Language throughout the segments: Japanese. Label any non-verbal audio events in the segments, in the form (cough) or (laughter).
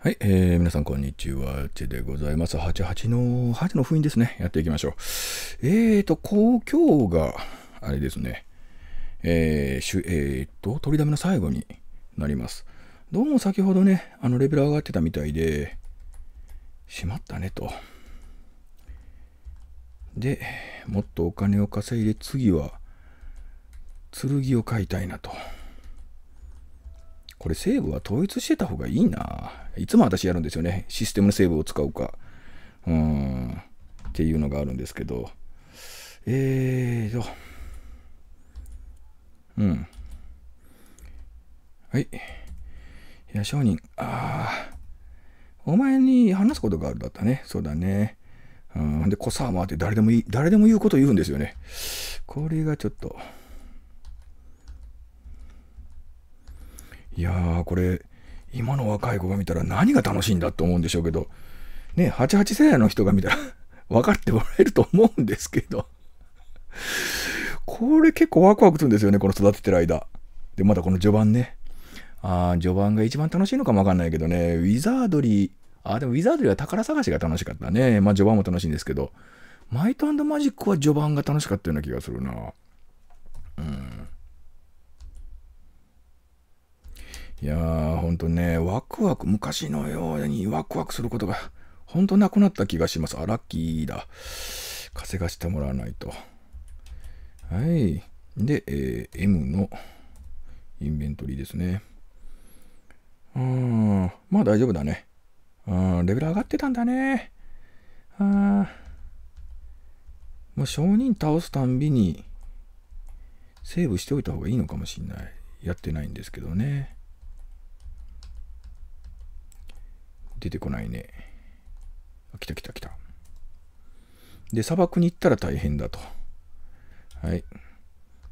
はい、えー、皆さんこんにちは、ちでございます。88の8の封印ですね。やっていきましょう。えーと、こう、今日が、あれですね、えー、しゅえー、と、取りだめの最後になります。どうも先ほどね、あの、レベル上がってたみたいで、しまったねと。で、もっとお金を稼いで、次は、剣を買いたいなと。これセーブは統一してた方がいいな。いつも私やるんですよね。システムのセーブを使うか。うん。っていうのがあるんですけど。えーと。うん。はい。いや、商人。ああ。お前に話すことがあるだったね。そうだね。うん。で、コサーマーって誰でもいい、誰でも言うこと言うんですよね。これがちょっと。いやー、これ、今の若い子が見たら何が楽しいんだと思うんでしょうけど、ね、88世代の人が見たら (laughs) 分かってもらえると思うんですけどこれ結構ワクワクするんですよね、この育ててる間。で、まだこの序盤ね。あ序盤が一番楽しいのかもわかんないけどね、ウィザードリー、あ、でもウィザードリーは宝探しが楽しかったね。まあ序盤も楽しいんですけど、マイトマジックは序盤が楽しかったような気がするな。うん。いやー、ほんとね、ワクワク、昔のようにワクワクすることが、ほんとなくなった気がします。あ、ラッキーだ。稼がしてもらわないと。はい。で、えー、M のインベントリーですね。うん、まあ大丈夫だね。うん、レベル上がってたんだね。あまう商人倒すたんびに、セーブしておいた方がいいのかもしんない。やってないんですけどね。出てこないね。来た来た来た。で、砂漠に行ったら大変だと。はい。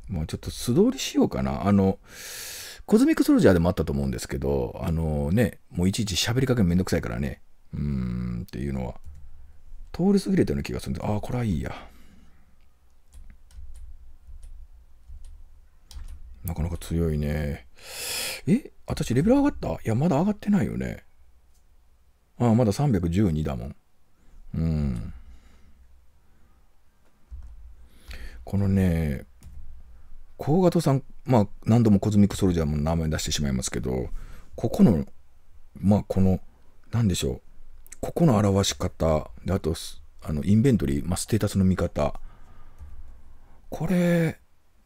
もうちょっと素通りしようかな。あの、コズミックソルジャーでもあったと思うんですけど、あのね、もういちいち喋りかけめんどくさいからね。うーんっていうのは、通り過ぎれてる気がするんで、ああ、これはいいや。なかなか強いね。え私レベル上がったいや、まだ上がってないよね。ああ、まだ312だもん。うん。このね、甲賀戸さん、まあ、何度もコズミックソルジャーも名前出してしまいますけど、ここの、まあ、この、なんでしょう。ここの表し方、であと、あの、インベントリー、まあ、ステータスの見方。これ、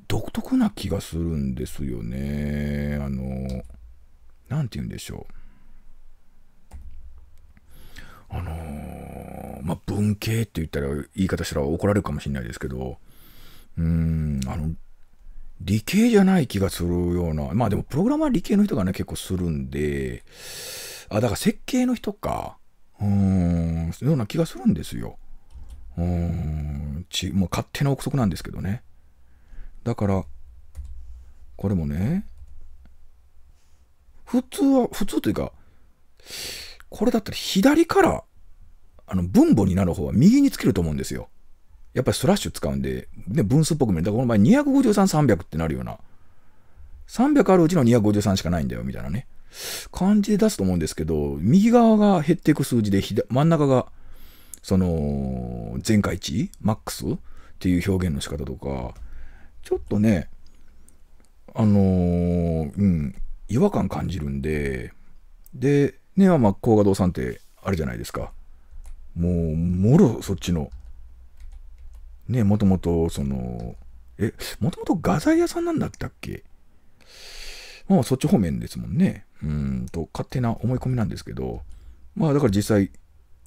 独特な気がするんですよね。あの、なんて言うんでしょう。あのー、まあ、文系って言ったら、言い方したら怒られるかもしれないですけど、うん、あの、理系じゃない気がするような、まあでもプログラマー理系の人がね、結構するんで、あ、だから設計の人か、うん、ような気がするんですよ。うん、ち、もう勝手な憶測なんですけどね。だから、これもね、普通は、普通というか、これだったら左から、あの、分母になる方は右につけると思うんですよ。やっぱりスラッシュ使うんで、ね、分数っぽく見る。だからこの場合253、300ってなるような。300あるうちの253しかないんだよ、みたいなね。感じで出すと思うんですけど、右側が減っていく数字で、真ん中が、その、全開値マックスっていう表現の仕方とか、ちょっとね、あのー、うん、違和感感じるんで、で、ねはまあ高画堂さんってあるじゃないですか。もう、もろそっちの。ねもともと、その、え、もともと画材屋さんなんだったっけまあそっち方面ですもんね。うんと、勝手な思い込みなんですけど、まあだから実際、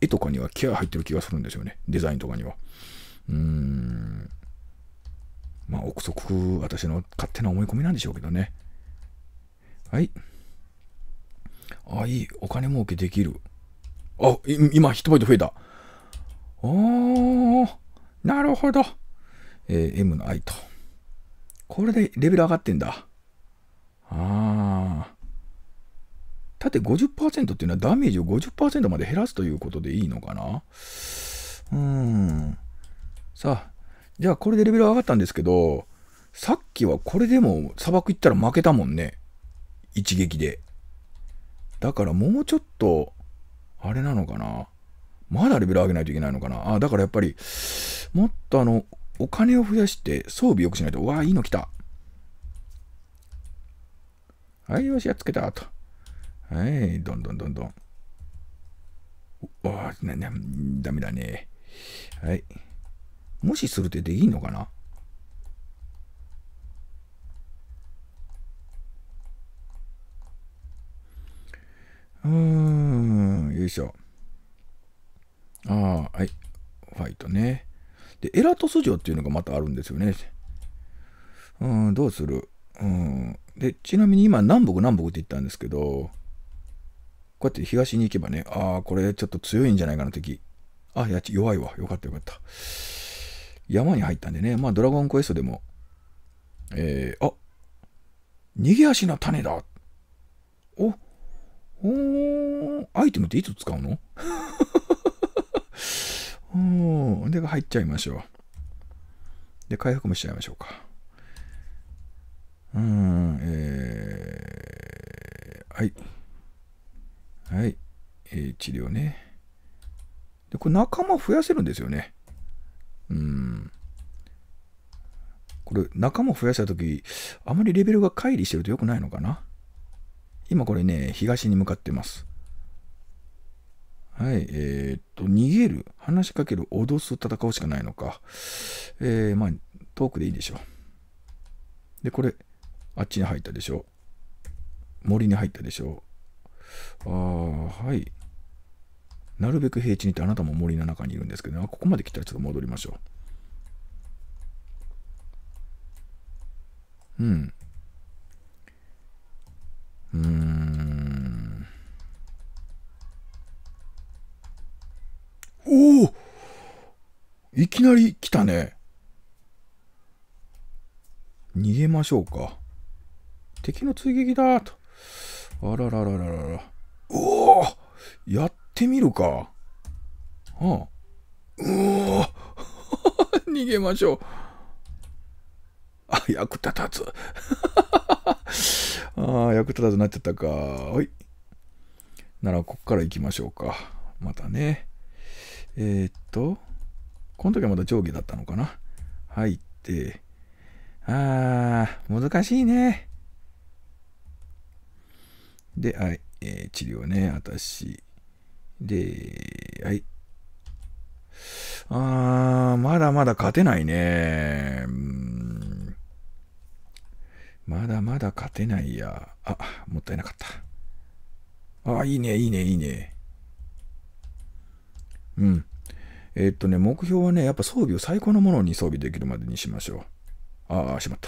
絵とかには気合入ってる気がするんですよね。デザインとかには。うーん。まあ、憶測、私の勝手な思い込みなんでしょうけどね。はい。あ、いい。お金儲けできる。あ、今、トポイト増えた。おー、なるほど。えー、M の I と。これでレベル上がってんだ。あー。って50%っていうのはダメージを50%まで減らすということでいいのかなうん。さあ、じゃあこれでレベル上がったんですけど、さっきはこれでも砂漠行ったら負けたもんね。一撃で。だからもうちょっと、あれなのかな。まだレベル上げないといけないのかな。あ、だからやっぱり、もっとあの、お金を増やして装備良くしないと。わあ、いいの来た。はい、よし、やっつけた、と。はい、どんどんどんどん。わあ、な、な、ダメだね。はい。無視するってできんのかなうーん、よいしょ。ああ、はい。ファイトね。で、エラトス城っていうのがまたあるんですよね。うん、どうするうん。で、ちなみに今、南北南北って言ったんですけど、こうやって東に行けばね、ああ、これちょっと強いんじゃないかな、敵。あ、やち、弱いわ。よかったよかった。山に入ったんでね、まあ、ドラゴンクエストでも、えー、あ逃げ足の種だおおアイテムっていつ使うのうん。(laughs) で、入っちゃいましょう。で、回復もしちゃいましょうか。うん、えー、はい。はい。えー、治療ね。で、これ仲間増やせるんですよね。うん。これ、仲間増やしたとき、あまりレベルが乖離してると良くないのかな今これね、東に向かってます。はい、えー、っと、逃げる、話しかける、脅す、戦うしかないのか。えー、まあ、遠くでいいでしょう。で、これ、あっちに入ったでしょう。森に入ったでしょう。ああ、はい。なるべく平地にってあなたも森の中にいるんですけど、ね、ここまで来たらちょっと戻りましょう。うん。うーん。おおいきなり来たね。逃げましょうか。敵の追撃だと。あらららららら。おおやってみるか。はあ。うお (laughs) 逃げましょう。あ、役立たず。ああ、役立たずになっちゃったか。はい。なら、こっから行きましょうか。またね。えー、っと、この時はまだ上下だったのかな。入って、あー、難しいね。で、はい、えー、治療ね、私。で、はい。あー、まだまだ勝てないね。うんまだまだ勝てないや。あ、もったいなかった。あ、いいね、いいね、いいね。うん。えー、っとね、目標はね、やっぱ装備を最高のものに装備できるまでにしましょう。ああ、しまっ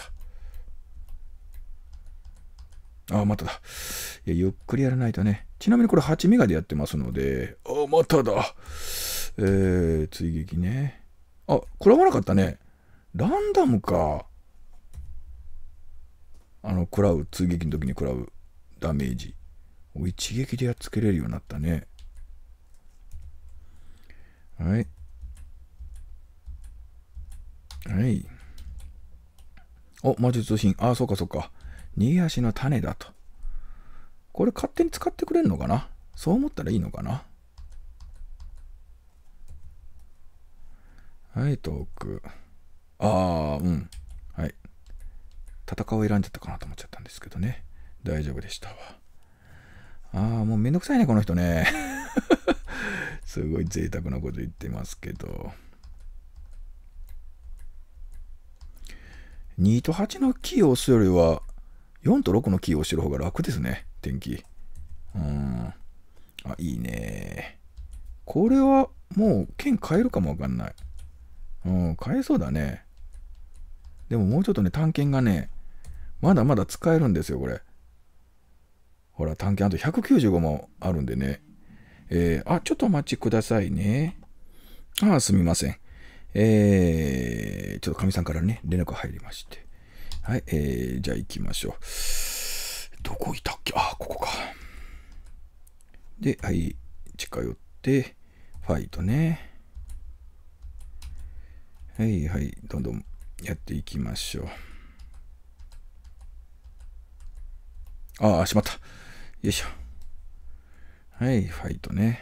た。ああ、まただ。いや、ゆっくりやらないとね。ちなみにこれ8メガでやってますので、ああ、まただ。えー、追撃ね。あ、食らわなかったね。ランダムか。あの食らう通撃の時に食らうダメージを一撃でやっつけれるようになったねはいはいお魔術品。ああそうかそうか逃げ足の種だとこれ勝手に使ってくれるのかなそう思ったらいいのかなはい、遠く。ああ、うん。はい。戦を選んじゃったかなと思っちゃったんですけどね。大丈夫でしたわ。ああ、もうめんどくさいね、この人ね。(laughs) すごい贅沢なこと言ってますけど。2と8のキーを押すよりは、4と6のキーを押してる方が楽ですね、天気。うん。あ、いいね。これはもう剣変えるかもわかんない。うん、変えそうだね。でももうちょっとね、探検がね、まだまだ使えるんですよ、これ。ほら、探検あと195もあるんでね。えー、あ、ちょっとお待ちくださいね。あ、すみません。えー、ちょっとかみさんからね、連絡入りまして。はい、えー、じゃあ行きましょう。どこいたっけあ、ここか。で、はい、近寄って、ファイトね。はいはい、どんどんやっていきましょう。ああ、しまった。よいしょ。はい、ファイトね。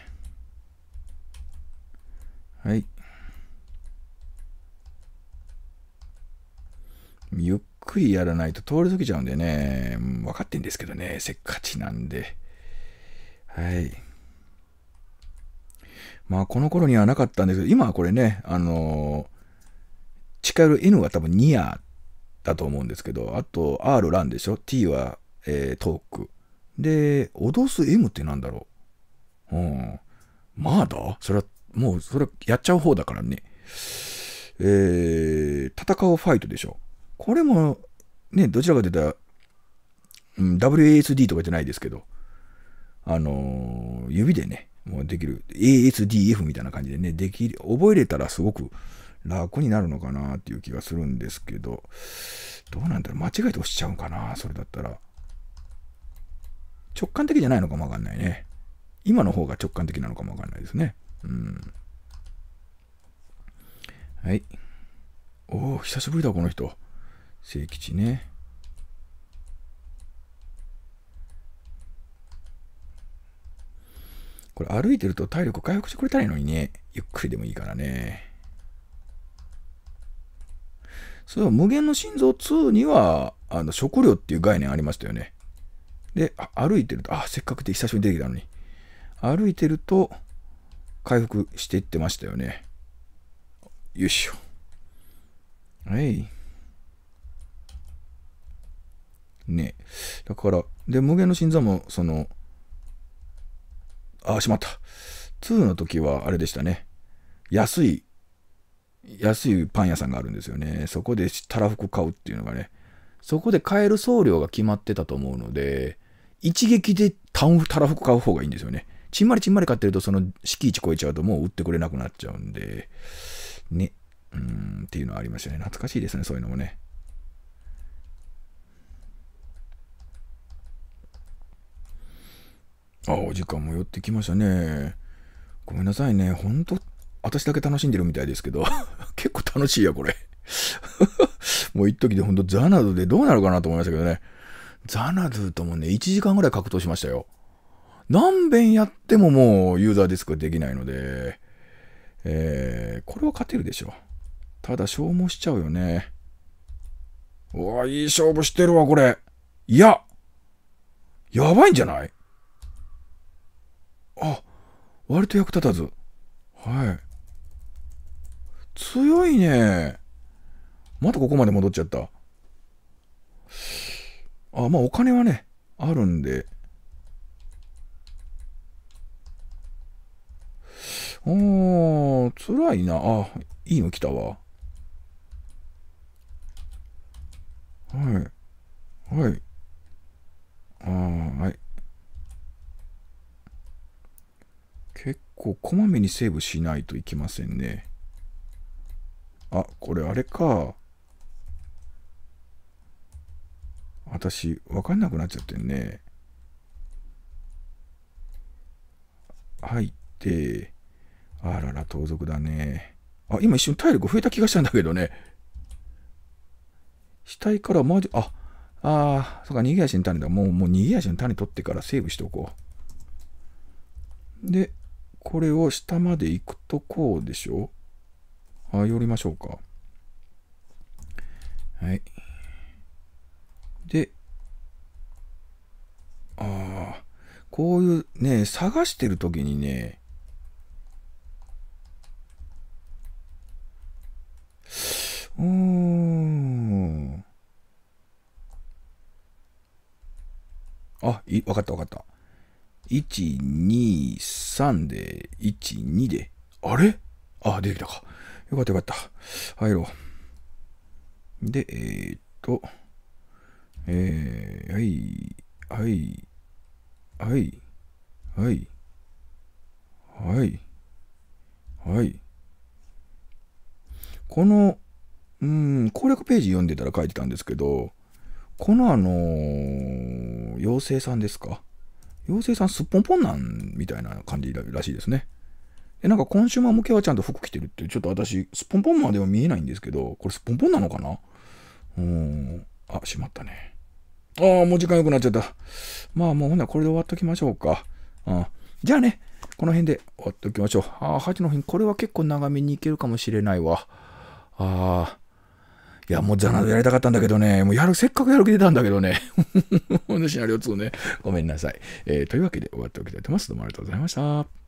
はい。ゆっくりやらないと通り過ぎちゃうんでね、分かってんですけどね、せっかちなんで。はい。まあ、この頃にはなかったんですけど、今はこれね、あのー、近寄る N は多分ニアだと思うんですけど、あと R ランでしょ ?T はえー、トーク。で、脅す M って何だろう。うん。まだそれは、もう、それはやっちゃう方だからね。えー、戦うファイトでしょ。これも、ね、どちらかというと、うん、WASD とかじゃないですけど、あのー、指でね、もうできる、ASDF みたいな感じでね、できる、覚えれたらすごく楽になるのかなっていう気がするんですけど、どうなんだろう、間違えて押しちゃうんかな、それだったら。直感的じゃないのかもわかんないね。今の方が直感的なのかもわかんないですね。うん。はい。おお、久しぶりだ、この人。聖吉ね。これ歩いてると体力回復してくれたらいいのにね。ゆっくりでもいいからね。そういえば無限の心臓2には、あの、食料っていう概念ありましたよね。で、歩いてると、あ、せっかくで久しぶりに出てきたのに。歩いてると、回復していってましたよね。よいしょ。はい。ねだから、で、無限の心臓も、その、あ、しまった。2の時は、あれでしたね。安い、安いパン屋さんがあるんですよね。そこでたらふく買うっていうのがね。そこで買える送料が決まってたと思うので、一撃でタンフ、たらふく買う方がいいんですよね。ちんまりちんまり買ってると、その敷地超えちゃうともう売ってくれなくなっちゃうんで、ね。うん、っていうのはありましたね。懐かしいですね、そういうのもね。あ、お時間も寄ってきましたね。ごめんなさいね。ほんと、私だけ楽しんでるみたいですけど、(laughs) 結構楽しいや、これ。(laughs) もう一時でほんとザナドでどうなるかなと思いましたけどね。ザナズーともね、1時間ぐらい格闘しましたよ。何遍やってももうユーザーディスクできないので、えー、これは勝てるでしょ。ただ消耗しちゃうよね。うわ、いい勝負してるわ、これ。いや、やばいんじゃないあ、割と役立たず。はい。強いね。またここまで戻っちゃった。あ、まあお金はね、あるんで。あー、辛いな。あ、いいの来たわ。はい。はい。あー、はい。結構こまめにセーブしないといけませんね。あ、これあれか。私、わかんなくなっちゃってんね。入って、あらら、盗賊だね。あ、今一瞬体力増えた気がしたんだけどね。死体からマジ、あ、ああ、そっか、逃げ足の種だ。もう、もう逃げ足の種取ってからセーブしておこう。で、これを下まで行くとこうでしょあ、寄りましょうか。はい。で、ああ、こういうね、探してる時にね、うん。あ、い、わかったわかった。1、2、3で、1、2で。あれあ、出てきたか。よかったよかった。入ろう。で、えー、っと。えー、はい、はい、はい、はい、はい、はい。この、うん、攻略ページ読んでたら書いてたんですけど、このあのー、妖精さんですか。妖精さんすっぽんぽんなんみたいな感じらしいですね。え、なんかコンシューマー向けはちゃんと服着てるって、ちょっと私、すっぽんぽんまでは見えないんですけど、これすっぽんぽんなのかなうん。あ、しまったね。ああ、もう時間良くなっちゃった。まあもうほんならこれで終わっときましょうか。うん。じゃあね、この辺で終わっときましょう。ああ、8の辺、これは結構長めにいけるかもしれないわ。ああ。いや、もうザナドやりたかったんだけどね、もうやる、せっかくやる気出たんだけどね。シナリオ2ね。ごめんなさい。えー、というわけで終わっておきたいと思います。どうもありがとうございました。